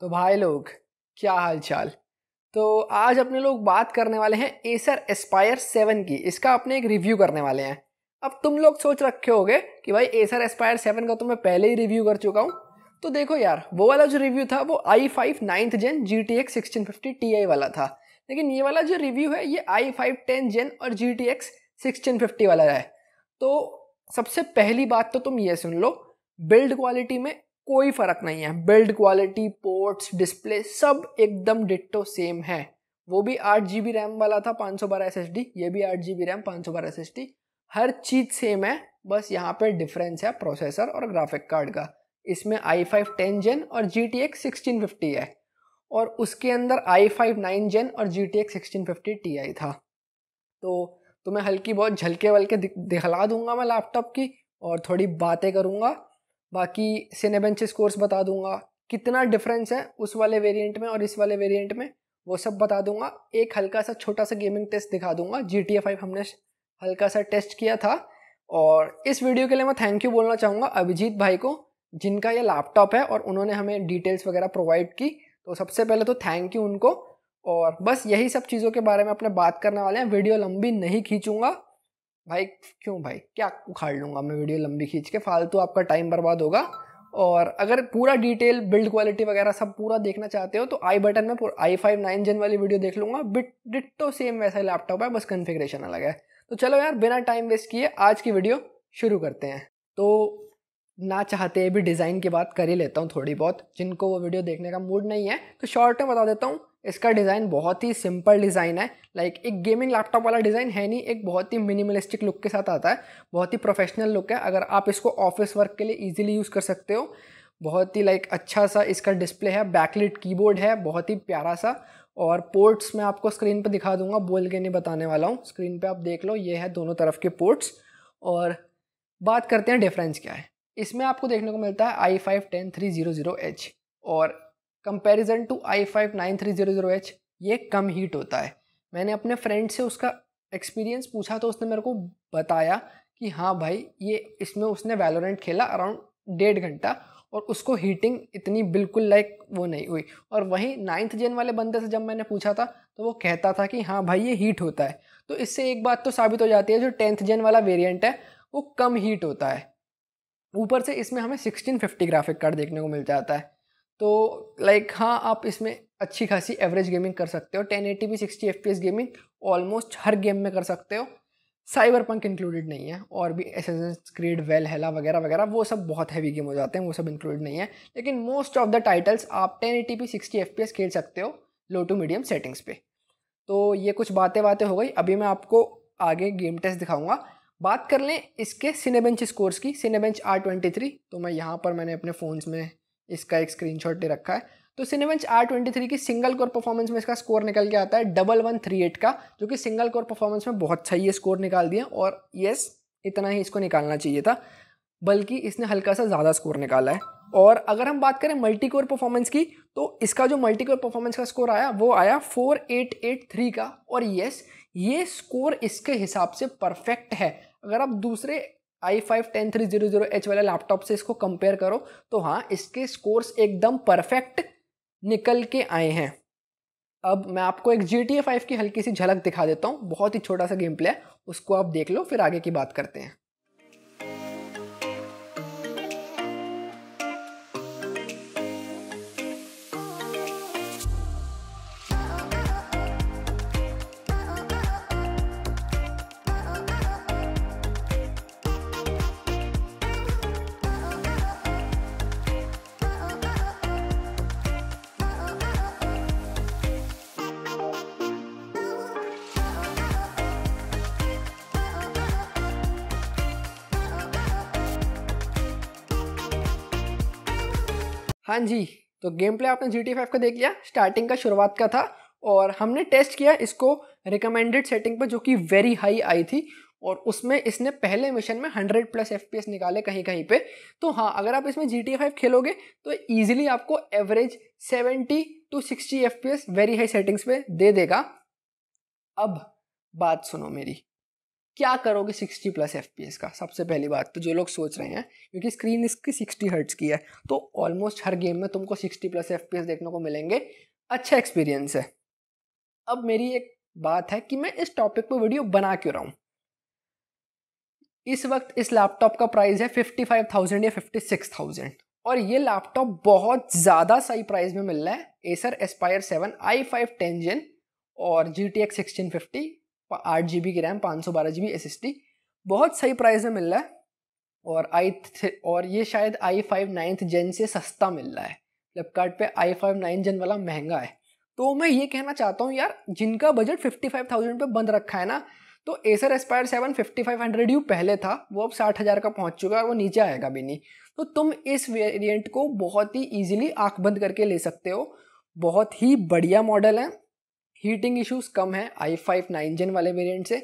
तो भाई लोग क्या हाल चाल तो आज अपने लोग बात करने वाले हैं एसर एस्पायर सेवन की इसका अपने एक रिव्यू करने वाले हैं अब तुम लोग सोच रखे होगे कि भाई एसर एस्पायर सेवन का तो मैं पहले ही रिव्यू कर चुका हूँ तो देखो यार वो वाला जो रिव्यू था वो I five ninth gen G T X sixteen fifty T I वाला था लेकिन ये वाला जो रिव्यू है ये आई फाइव टेन जेन और G T X sixteen fifty वाला है तो सबसे पहली बात तो तुम ये सुन लो बिल्ड क्वालिटी में कोई फ़र्क नहीं है बिल्ड क्वालिटी पोर्ट्स डिस्प्ले सब एकदम डिट्टो सेम है वो भी आठ जी बी रैम वाला था पाँच सौ बारह एस एस डी ये भी आठ जी बी रैम पाँच सौ बारह एस एस डी हर चीज़ सेम है बस यहाँ पे डिफरेंस है प्रोसेसर और ग्राफिक कार्ड का इसमें आई फाइव टेन जेन और G T X sixteen fifty है और उसके अंदर आई फाइव नाइन जेन और G T X sixteen fifty T I था तो तुम्हें हल्की बहुत झलके वलके दिखला दूंगा मैं लैपटॉप की और थोड़ी बातें करूँगा बाकी सिनेबेंचिस कोर्स बता दूंगा कितना डिफरेंस है उस वाले वेरिएंट में और इस वाले वेरिएंट में वो सब बता दूंगा एक हल्का सा छोटा सा गेमिंग टेस्ट दिखा दूंगा जी टी फाइव हमने हल्का सा टेस्ट किया था और इस वीडियो के लिए मैं थैंक यू बोलना चाहूँगा अभिजीत भाई को जिनका ये लैपटॉप है और उन्होंने हमें डिटेल्स वगैरह प्रोवाइड की तो सबसे पहले तो थैंक यू उनको और बस यही सब चीज़ों के बारे में अपने बात करने वाले हैं वीडियो लंबी नहीं खींचूंगा भाई क्यों भाई क्या उखाड़ लूँगा मैं वीडियो लंबी खींच के फालतू आपका टाइम बर्बाद होगा और अगर पूरा डिटेल बिल्ड क्वालिटी वगैरह सब पूरा देखना चाहते हो तो आई बटन में आई फाइव नाइन जन वाली वीडियो देख लूँगा बिट डिटो सेम वैसा लैपटॉप है बस कन्फिग्रेशन अलग है तो चलो यार बिना टाइम वेस्ट किए आज की वीडियो शुरू करते हैं तो ना चाहते भी डिज़ाइन की बात कर ही लेता हूँ थोड़ी बहुत जिनको वो वीडियो देखने का मूड नहीं है तो शॉर्ट में बता देता हूँ इसका डिज़ाइन बहुत ही सिंपल डिज़ाइन है लाइक एक गेमिंग लैपटॉप वाला डिज़ाइन है नहीं एक बहुत ही मिनिमलिस्टिक लुक के साथ आता है बहुत ही प्रोफेशनल लुक है अगर आप इसको ऑफिस वर्क के लिए ईजिली यूज़ कर सकते हो बहुत ही लाइक अच्छा सा इसका डिस्प्ले है बैकलिट कीबोर्ड है बहुत ही प्यारा सा और पोर्ट्स मैं आपको स्क्रीन पर दिखा दूंगा बोल के नहीं बताने वाला हूँ स्क्रीन पर आप देख लो ये है दोनों तरफ के पोर्ट्स और बात करते हैं डिफरेंस क्या है इसमें आपको देखने को मिलता है I five ten three zero zero H और comparison to I five nine three zero zero H ये कम हीट होता है मैंने अपने फ्रेंड से उसका एक्सपीरियंस पूछा तो उसने मेरे को बताया कि हाँ भाई ये इसमें उसने वैलोरेंट खेला अराउंड डेढ़ घंटा और उसको हीटिंग इतनी बिल्कुल लाइक वो नहीं हुई और वहीं नाइन्थ जेन वाले बंदे से जब मैंने पूछा था तो वो कहता था कि हाँ भाई ये हीट होता है तो इससे एक बात तो साबित हो जाती है जो टेंथ जेन वाला वेरिएंट है वो कम हीट होता है ऊपर से इसमें हमें सिक्सटीन फिफ्टी ग्राफिक कार्ड देखने को मिल जाता है तो लाइक हाँ आप इसमें अच्छी खासी एवरेज गेमिंग कर सकते हो ten eighty P sixty F P S gaming almost हर गेम में कर सकते हो साइबर पंक इंक्लूडेड नहीं है और भी एस एस एस क्रीड वेल हेला वगैरह वगैरह वो सब बहुत हैवी गेम हो जाते हैं वो सब इंक्लूडेड नहीं है लेकिन मोस्ट ऑफ द टाइटल्स आप ten eighty P sixty F P S खेल सकते हो लो टू मीडियम सेटिंग्स पे तो ये कुछ बातें बातें हो गई अभी मैं आपको आगे गेम टेस्ट दिखाऊंगा बात कर लें इसके सिनेबेंच स्कोर्स की सिनेबेंच आर ट्वेंटी थ्री तो मैं यहाँ पर मैंने अपने फ़ोन्स में इसका एक स्क्रीन शॉट दे रखा है तो सिनेमेंच आर ट्वेंटी थ्री की सिंगल कोर परफॉर्मेंस में इसका स्कोर निकल के आता है डबल वन थ्री एट का जो कि सिंगल कोर परफॉर्मेंस में बहुत सही ये स्कोर निकाल दिया और यस इतना ही इसको निकालना चाहिए था बल्कि इसने हल्का सा ज़्यादा स्कोर निकाला है और अगर हम बात करें मल्टी कोर परफॉर्मेंस की तो इसका जो मल्टी कोर परफॉर्मेंस का स्कोर आया वो आया फोर एट एट थ्री का और यस ये स्कोर इसके हिसाब से परफेक्ट है अगर आप दूसरे I five ten three zero zero H वाले लैपटॉप से इसको कंपेयर करो तो हाँ इसके स्कोर्स एकदम परफेक्ट निकल के आए हैं अब मैं आपको एक जी टी ए फाइव की हल्की सी झलक दिखा देता हूँ बहुत ही छोटा सा गेम प्ले है उसको आप देख लो फिर आगे की बात करते हैं हाँ जी तो गेम प्ले आपने जी टी फाइव का देख लिया स्टार्टिंग का शुरुआत का था और हमने टेस्ट किया इसको रिकमेंडेड सेटिंग पर जो कि वेरी हाई आई थी और उसमें इसने पहले मिशन में 100 प्लस एफ निकाले कहीं कहीं पे तो हाँ अगर आप इसमें जी टी फाइव खेलोगे तो ईजिली आपको average 70 to 60 F very high settings पे दे देगा अब बात सुनो मेरी क्या करोगे 60 प्लस एफ का सबसे पहली बात तो जो लोग सोच रहे हैं क्योंकि स्क्रीन इसकी 60 हर्ट्स की है तो ऑलमोस्ट हर गेम में तुमको 60 प्लस एफ देखने को मिलेंगे अच्छा एक्सपीरियंस है अब मेरी एक बात है कि मैं इस टॉपिक पर वीडियो बना क्यों रहा हूँ इस वक्त इस लैपटॉप का प्राइस है 55,000 या 56,000 और ये लैपटॉप बहुत ज़्यादा सही प्राइस में मिल रहा है Acer Aspire seven I five ten और G T X sixteen fifty आठ जी बी की रैम पाँच सौ बारह जी बी एस एस बहुत सही प्राइस में मिल रहा है और आई और ये शायद आई फाइव नाइन्थ जेन से सस्ता मिल रहा है फ्लिपकार्ट पे आई फाइव नाइन्थ जेन वाला महंगा है तो मैं ये कहना चाहता हूँ यार जिनका बजट फिफ्टी फाइव थाउजेंड पर बंद रखा है ना तो Acer Aspire seven fifty five hundred U पहले था वो अब साठ हज़ार का पहुँच चुका है और वो नीचे आएगा भी नहीं तो तुम इस वेरिएंट को बहुत ही ईजिली आँख बंद करके ले सकते हो बहुत ही बढ़िया मॉडल है हीटिंग इश्यूज कम है आई फाइव नाइन जन वाले वेरियंट से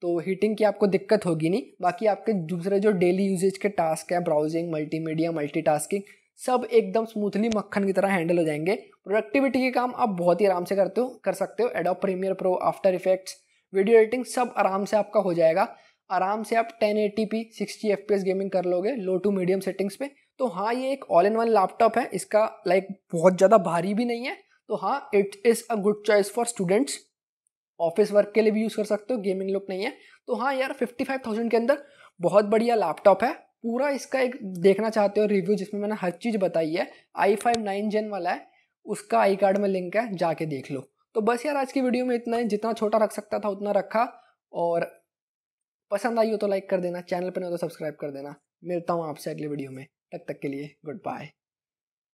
तो हीटिंग की आपको दिक्कत होगी नहीं बाकी आपके दूसरे जो डेली यूजेज के टास्क हैं ब्राउजिंग मल्टीमीडिया मल्टीटास्किंग सब एकदम स्मूथली मक्खन की तरह हैंडल हो जाएंगे प्रोडक्टिविटी के काम आप बहुत ही आराम से करते हो कर सकते हो Adobe Premiere Pro After Effects video editing सब आराम से आपका हो जाएगा आराम से आप 1080p पी एस गेमिंग कर लोगे लो टू मीडियम सेटिंग्स पे तो हाँ ये एक ऑल इन वन लैपटॉप है इसका लाइक बहुत ज़्यादा भारी भी नहीं है तो हाँ it is a good choice for students office work के लिए भी यूज़ कर सकते हो गेमिंग लुक नहीं है तो हाँ यार फिफ्टी फाइव थाउजेंड के अंदर बहुत बढ़िया लैपटॉप है पूरा इसका एक देखना चाहते हो रिव्यू जिसमें मैंने हर चीज़ बताई है आई फाइव नाइन जेन वाला है उसका आई कार्ड में लिंक है जाके देख लो तो बस यार आज की वीडियो में इतना ही जितना छोटा रख सकता था उतना रखा और पसंद आई हो तो लाइक कर देना चैनल पर नहीं हो तो सब्सक्राइब कर देना मिलता हूँ आपसे अगले वीडियो में तब तक, तक के लिए गुड बाय